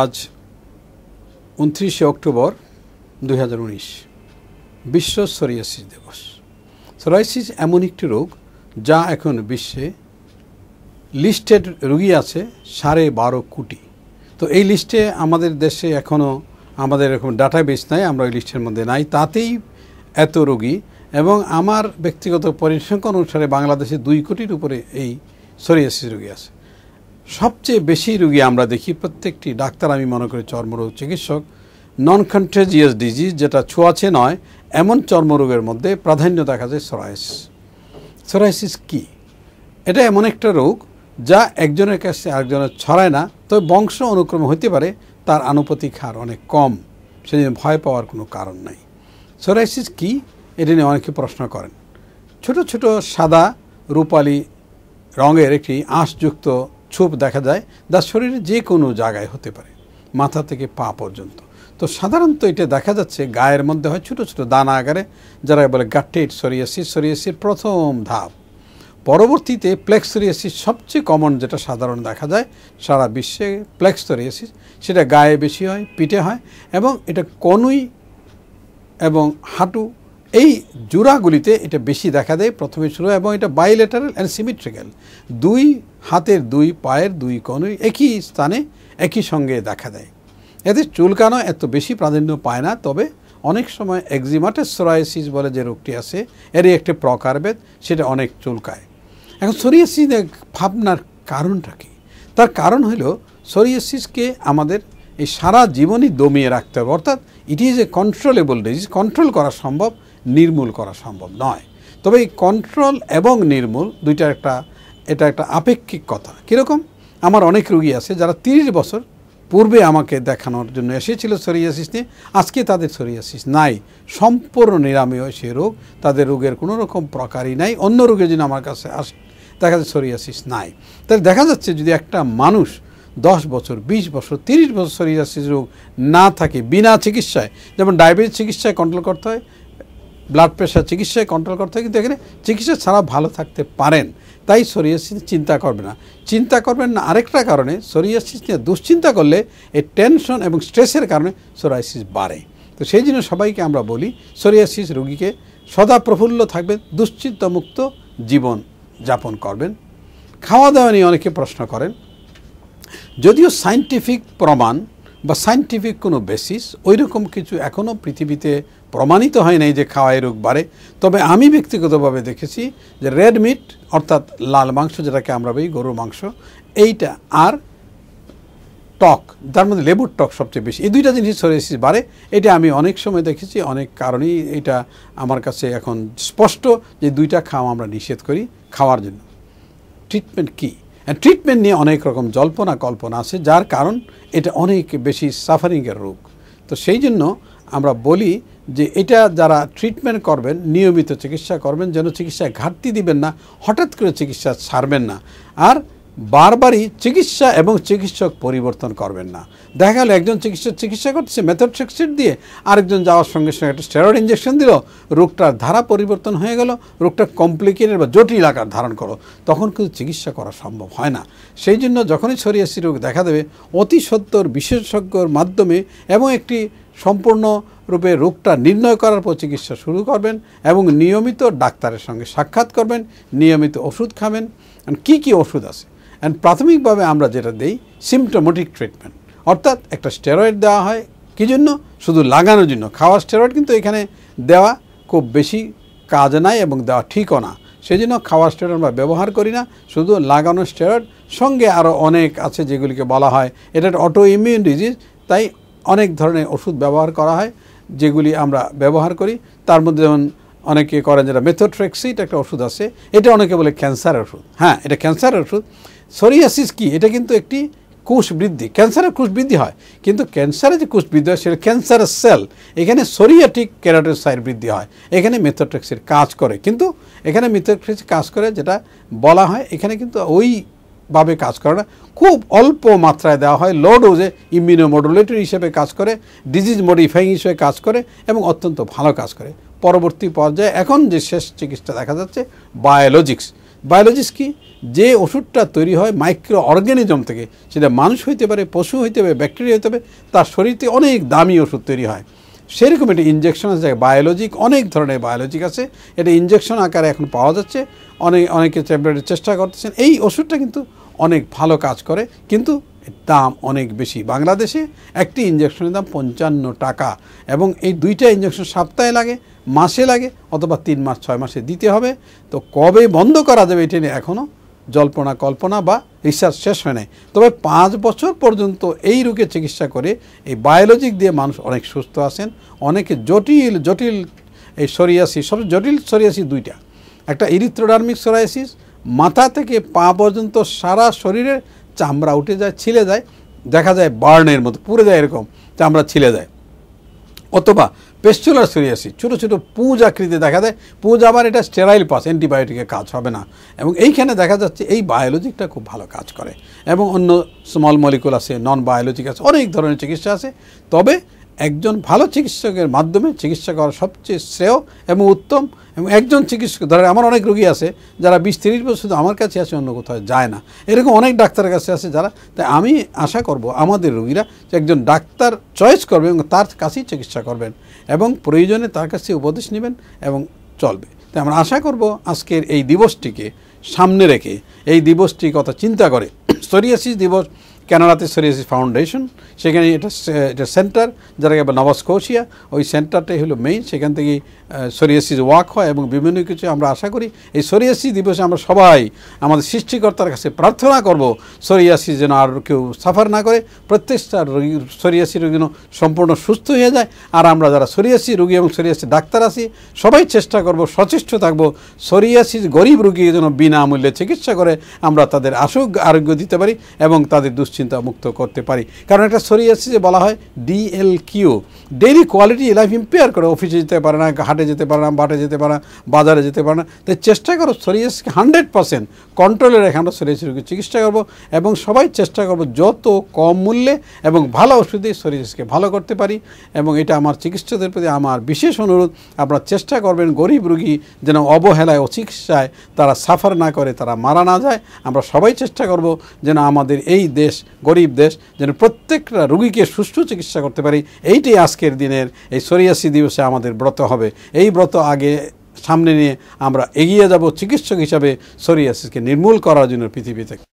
আজ উনত্রিশে অক্টোবর দুই বিশ্ব সরিয়াসিস দিবস সোরাইসিস এমন একটি রোগ যা এখন বিশ্বে লিস্টেড রুগী আছে সাড়ে বারো কোটি তো এই লিস্টে আমাদের দেশে এখনও আমাদের এরকম ডাটাবেস নাই আমরা ওই লিস্টের মধ্যে নাই তাতেই এত রোগী এবং আমার ব্যক্তিগত পরিসংখ্যান অনুসারে বাংলাদেশে দুই কোটির উপরে এই সরিয়াসিস রুগী আছে সবচেয়ে বেশি রুগী আমরা দেখি প্রত্যেকটি ডাক্তার আমি মনে করি চর্মরোগ চিকিৎসক নন কন্ট্রেজিয়াস ডিজিজ যেটা ছোঁয়াছে নয় এমন চর্মরোগের মধ্যে প্রাধান্য দেখা যায় সরাইস সরাইসিস কি এটা এমন একটা রোগ যা একজনের কাছে আরেকজনের ছড়ায় না তবে বংশ অনুক্রম হইতে পারে তার আনুপাতিক হার অনেক কম সেদিন ভয় পাওয়ার কোনো কারণ নাই সরাইসিস কি এটা নিয়ে অনেকে প্রশ্ন করেন ছোট ছোট সাদা রূপালি রঙের একটি আঁশযুক্ত ছোপ দেখা যায় যা শরীরে যে কোনো জায়গায় হতে পারে মাথা থেকে পা পর্যন্ত তো সাধারণত এটা দেখা যাচ্ছে গায়ের মধ্যে হয় ছোটো ছোটো দানা আকারে যারা বলে গাটেট সরিয়াসিস সরিয়াসির প্রথম ধাপ পরবর্তীতে প্লেক্স সবচেয়ে কমন যেটা সাধারণ দেখা যায় সারা বিশ্বে প্লেক্স সরিয়াসিস সেটা গায়ে বেশি হয় পিঠে হয় এবং এটা কনুই এবং হাঁটু এই জোড়াগুলিতে এটা বেশি দেখা দেয় প্রথমে শুরু এবং এটা বাইলেটারাল অ্যান্ড সিমিট্রিক্যাল দুই হাতের দুই পায়ের দুই কনুই একই স্থানে একই সঙ্গে দেখা দেয় এতে চুলকানো এত বেশি প্রাধান্য পায় না তবে অনেক সময় একজিমাটের সোরাইসিস বলে যে রোগটি আছে এরই একটি প্রকারভেদ সেটা অনেক চুলকায় এখন সোরিয়াসিস ভাবনার কারণটা কি তার কারণ হইল সোরিয়াসিসকে আমাদের এই সারা জীবনই দমিয়ে রাখতে হবে অর্থাৎ it is a controllable disease control করা সম্ভব নির্মূল করা সম্ভব নয় তবে এই কন্ট্রোল এবং নির্মূল দুইটা একটা এটা একটা আপেক্ষিক কথা কীরকম আমার অনেক রুগী আছে যারা তিরিশ বছর পূর্বে আমাকে দেখানোর জন্য এসেছিল সরিয়াসিস নিয়ে আজকে তাদের সরিয়াসিস নাই সম্পূর্ণ নিরাময় সে রোগ তাদের রোগের কোনো রকম প্রকারই নাই অন্য রোগে যদি আমার কাছে আস দেখা যাচ্ছে সরিয়াসিস নাই তাহলে দেখা যাচ্ছে যদি একটা মানুষ দশ বছর ২০ বছর ৩০ বছর সরিয়াসিস রোগ না থাকে বিনা চিকিৎসায় যেমন ডায়াবেটিস চিকিৎসায় কন্ট্রোল করতে হয় ব্লাড প্রেশার চিকিৎসায় কন্ট্রোল করতে হয় কিন্তু এখানে চিকিৎসা ছাড়া ভালো থাকতে পারেন তাই সরিয়াসিস চিন্তা করবে না চিন্তা করবেন না আরেকটা কারণে সরিয়াসিস নিয়ে দুশ্চিন্তা করলে এই টেনশন এবং স্ট্রেসের কারণে সোরাইসিস বাড়ে তো সেই জন্য সবাইকে আমরা বলি সরিয়াসিস রুগীকে সদা প্রফুল্ল থাকবেন দুশ্চিন্তামুক্ত জীবন যাপন করবেন খাওয়া দাওয়া নিয়ে অনেকে প্রশ্ন করেন যদিও সাইন্টিফিক প্রমাণ বা সাইন্টিফিক কোনো বেসিস ওই রকম কিছু এখনও পৃথিবীতে প্রমাণিত হয় নাই যে খাওয়ায় রোগ বাড়ে তবে আমি ব্যক্তিগতভাবে দেখেছি যে রেড মিট অর্থাৎ লাল মাংস যেটাকে আমরা বলি গরুর মাংস এইটা আর টক যার মধ্যে লেবুর টক সবচেয়ে বেশি এই দুইটা জিনিস সরিয়েছিস বাড়ে এটা আমি অনেক সময় দেখেছি অনেক কারণেই এটা আমার কাছে এখন স্পষ্ট যে দুইটা খাওয়া আমরা নিষেধ করি খাওয়ার জন্য ট্রিটমেন্ট কী ট্রিটমেন্ট নিয়ে অনেক রকম জল্পনা কল্পনা আছে যার কারণ এটা অনেক বেশি সাফারিংয়ের রোগ তো সেই জন্য আমরা বলি যে এটা যারা ট্রিটমেন্ট করবেন নিয়মিত চিকিৎসা করবেন যেন চিকিৎসায় ঘাটতি দিবেন না হঠাৎ করে চিকিৎসা ছাড়বেন না আর বারবারই চিকিৎসা এবং চিকিৎসক পরিবর্তন করবেন না দেখা গেল একজন চিকিৎসক চিকিৎসা করছে মেথড সেক্সিট দিয়ে আরেকজন যাওয়ার সঙ্গে সঙ্গে একটা স্টেরয়েড ইঞ্জেকশন দিল রোগটার ধারা পরিবর্তন হয়ে গেল রোগটা কমপ্লিকেটেড বা জটিল আকার ধারণ করো তখন কিন্তু চিকিৎসা করা সম্ভব হয় না সেই জন্য যখনই সরিয়াসি রোগ দেখা দেবে অতি সত্তর বিশেষজ্ঞর মাধ্যমে এবং একটি সম্পূর্ণ রূপে রোগটা নির্ণয় করার পর চিকিৎসা শুরু করবেন এবং নিয়মিত ডাক্তারের সঙ্গে সাক্ষাৎ করবেন নিয়মিত ওষুধ খাবেন কি কি ওষুধ আছে অ্যান্ড প্রাথমিকভাবে আমরা যেটা দেই সিমটোমোটিক ট্রিটমেন্ট অর্থাৎ একটা স্টেরয়েড দেওয়া হয় কী জন্য শুধু লাগানোর জন্য খাওয়া স্টেরয়েড কিন্তু এখানে দেওয়া খুব বেশি কাজ নাই এবং দেওয়া ঠিকও না সেই জন্য খাওয়া স্টেরয়েড আমরা ব্যবহার করি না শুধু লাগানো স্টেরয়েড সঙ্গে আরও অনেক আছে যেগুলিকে বলা হয় এটা একটা অটো ইমিউন ডিজিজ তাই অনেক ধরনের ওষুধ ব্যবহার করা হয় যেগুলি আমরা ব্যবহার করি তার মধ্যে যেমন অনেকে করেন যেটা মেথোট্রেক্সিট একটা ওষুধ আছে এটা অনেকে বলে ক্যান্সার ওষুধ হ্যাঁ এটা ক্যান্সার ওষুধ সোরিয়াসিস কি এটা কিন্তু একটি কোষ বৃদ্ধি ক্যান্সারের কোষ বৃদ্ধি হয় কিন্তু ক্যান্সারের যে কোষ বৃদ্ধি হয় সেটা ক্যান্সারের সেল এখানে সোরিয়াটিক সাইড বৃদ্ধি হয় এখানে মেথোট্রেক্সির কাজ করে কিন্তু এখানে মেথোট্রেক্সি কাজ করে যেটা বলা হয় এখানে কিন্তু ওইভাবে কাজ করে না খুব অল্প মাত্রায় দেওয়া হয় লো ডোজে ইমিউনোমডুলেটরি হিসেবে কাজ করে ডিজিজ মডিফাইং হিসেবে কাজ করে এবং অত্যন্ত ভালো কাজ করে পরবর্তী পর্যায়ে এখন যে শেষ চিকিৎসা দেখা যাচ্ছে বায়োলজিক্স বায়োলজিক্স কী যে ওষুধটা তৈরি হয় মাইক্রো অর্গ্যানিজম থেকে সেটা মানুষ হইতে পারে পশু হইতে পারে ব্যাকটেরিয়া হইতে পারে তার শরীরে অনেক দামি ওষুধ তৈরি হয় সেরকম একটা ইঞ্জেকশন আছে বায়োলজিক অনেক ধরনের বায়োলজিক আছে এটা ইঞ্জেকশন আকারে এখন পাওয়া যাচ্ছে অনেক অনেকে ট্যাবলেটের চেষ্টা করতেছেন এই ওষুধটা কিন্তু অনেক ভালো কাজ করে কিন্তু দাম অনেক বেশি বাংলাদেশে একটি ইঞ্জেকশনের দাম পঞ্চান্ন টাকা এবং এই দুইটা ইঞ্জেকশন সপ্তাহে লাগে মাসে লাগে অথবা তিন মাস ছয় মাসে দিতে হবে তো কবে বন্ধ করা যাবে এটা নিয়ে এখনও জল্পনা কল্পনা বা রিসার্চ শেষ হয় নাই তবে পাঁচ বছর পর্যন্ত এই রোগে চিকিৎসা করে এই বায়োলজিক দিয়ে মানুষ অনেক সুস্থ আছেন অনেকে জটিল জটিল এই সরিয়াসি সবচেয়ে জটিল সরিয়াসি দুইটা একটা ইরিথ্রোডার্মিক সরাইসিস মাথা থেকে পা পর্যন্ত সারা শরীরের চামড়া উঠে যায় ছিলে যায় দেখা যায় বার্নের মতো পুরে যায় এরকম চামড়া ছিলে যায় অথবা পেস্টুলার সিরিয়াসি ছোটো ছোটো পুজ আকৃতি দেখা দেয় পুজ আবার এটা স্টেরাইল পাস অ্যান্টিবায়োটিকে কাজ হবে না এবং এইখানে দেখা যাচ্ছে এই বায়োলজিকটা খুব ভালো কাজ করে এবং অন্য স্মল মলিকুল আছে নন বায়োলজিক আছে অনেক ধরনের চিকিৎসা আছে তবে একজন ভালো চিকিৎসকের মাধ্যমে চিকিৎসা করা সবচেয়ে শ্রেয় এবং উত্তম এবং একজন চিকিৎসক ধরেন আমার অনেক রোগী আছে যারা বিশ তিরিশ বছর শুধু আমার কাছে আসে অন্য কোথাও যায় না এরকম অনেক ডাক্তারের কাছে আছে যারা তাই আমি আশা করব আমাদের রোগীরা যে একজন ডাক্তার চয়েস করবে এবং তার কাছেই চিকিৎসা করবেন এবং প্রয়োজনে তার কাছে উপদেশ নেবেন এবং চলবে তাই আমরা আশা করব আজকের এই দিবসটিকে সামনে রেখে এই দিবসটির কথা চিন্তা করে সরিয়াসিস দিবস ক্যানারাতে সরিয়েছি ফাউন্ডেশন সেখানে এটা এটা সেন্টার যারা আবার নবা ওই সেন্টারটাই হলো মেইন সেখান থেকে সরিয়েসিস ওয়াক হয় এবং বিভিন্ন কিছু আমরা আশা করি এই সরিয়েসি দিবসে আমরা সবাই আমাদের সৃষ্টিকর্তার কাছে প্রার্থনা করব সরিয়াসি যেন আর কেউ সাফার না করে প্রত্যেকটা রোগী সরিয়াসি রোগী যেন সম্পূর্ণ সুস্থ হয়ে যায় আর আমরা যারা সরিয়াসি রোগী এবং সরিয়াসি ডাক্তার আছি সবাই চেষ্টা করব সচেষ্ট থাকব সরিয়াসি গরিব রোগী যেন বিনামূল্যে চিকিৎসা করে আমরা তাদের আসুক আরোগ্য দিতে পারি এবং তাদের দুশ্চিন্তা মুক্ত করতে পারি কারণ একটা শরীর আছে যে বলা হয় DL Q daily quality life impair করে অফিসে যেতে পারে না হাটে যেতে পারে না বাটে যেতে পারে না বাজারে যেতে পারে না তাই চেষ্টা করো শরীরকে হান্ড্রেড পার্সেন্ট কন্ট্রোলে রেখে আমরা শরীর চিকিৎসা করবো এবং সবাই চেষ্টা করবো যত কম মূল্যে এবং ভালো ওষুধে শরীরকে ভালো করতে পারি এবং এটা আমার চিকিৎসকদের প্রতি আমার বিশেষ অনুরোধ আপনারা চেষ্টা করবেন গরিব রুগী যেন অবহেলায় অচিকিৎসায় তারা সাফার না করে তারা মারা না যায় আমরা সবাই চেষ্টা করব যেন আমাদের এই দেশ গরিব দেশ যেন প্রত্যেকটা রুগীকে সুষ্ঠু চিকিৎসা করতে পারি এইটাই আজকের দিনের এই সরিয়াসি দিবসে আমাদের ব্রত হবে এই ব্রত আগে সামনে নিয়ে আমরা এগিয়ে যাব চিকিৎসক হিসাবে সরিয়াসিসকে নির্মূল করার জন্য পৃথিবী থেকে